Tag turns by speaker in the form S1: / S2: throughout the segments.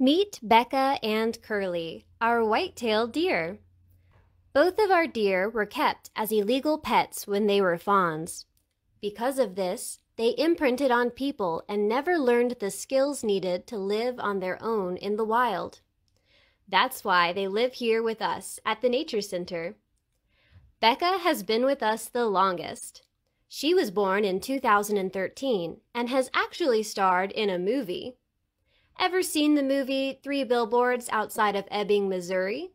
S1: Meet Becca and Curly, our white-tailed deer. Both of our deer were kept as illegal pets when they were fawns. Because of this, they imprinted on people and never learned the skills needed to live on their own in the wild. That's why they live here with us at the Nature Center. Becca has been with us the longest. She was born in 2013 and has actually starred in a movie. Ever seen the movie Three Billboards Outside of Ebbing, Missouri?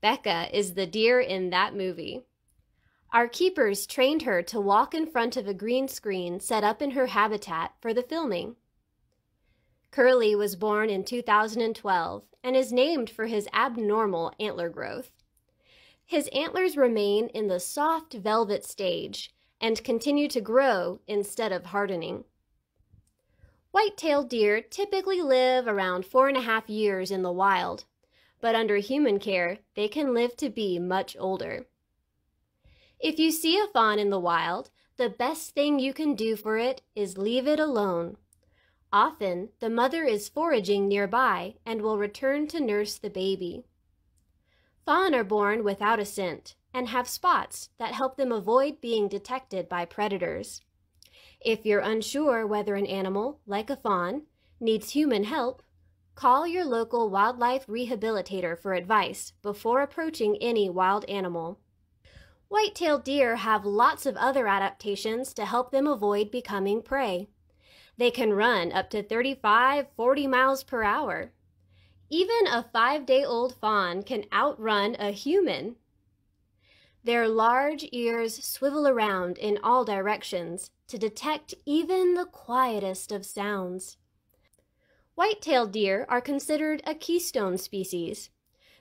S1: Becca is the deer in that movie. Our keepers trained her to walk in front of a green screen set up in her habitat for the filming. Curly was born in 2012 and is named for his abnormal antler growth. His antlers remain in the soft velvet stage and continue to grow instead of hardening. White-tailed deer typically live around four and a half years in the wild, but under human care, they can live to be much older. If you see a fawn in the wild, the best thing you can do for it is leave it alone. Often, the mother is foraging nearby and will return to nurse the baby. Fawn are born without a scent and have spots that help them avoid being detected by predators. If you're unsure whether an animal, like a fawn, needs human help, call your local wildlife rehabilitator for advice before approaching any wild animal. White-tailed deer have lots of other adaptations to help them avoid becoming prey. They can run up to 35, 40 miles per hour. Even a five-day-old fawn can outrun a human their large ears swivel around in all directions to detect even the quietest of sounds. White-tailed deer are considered a keystone species.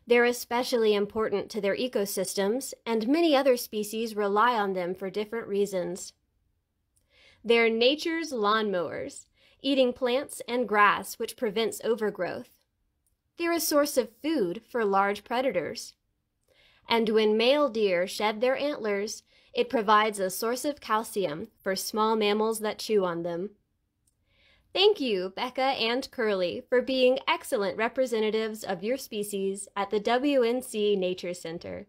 S1: They're especially important to their ecosystems, and many other species rely on them for different reasons. They're nature's lawnmowers, eating plants and grass which prevents overgrowth. They're a source of food for large predators and when male deer shed their antlers, it provides a source of calcium for small mammals that chew on them. Thank you, Becca and Curly, for being excellent representatives of your species at the WNC Nature Center.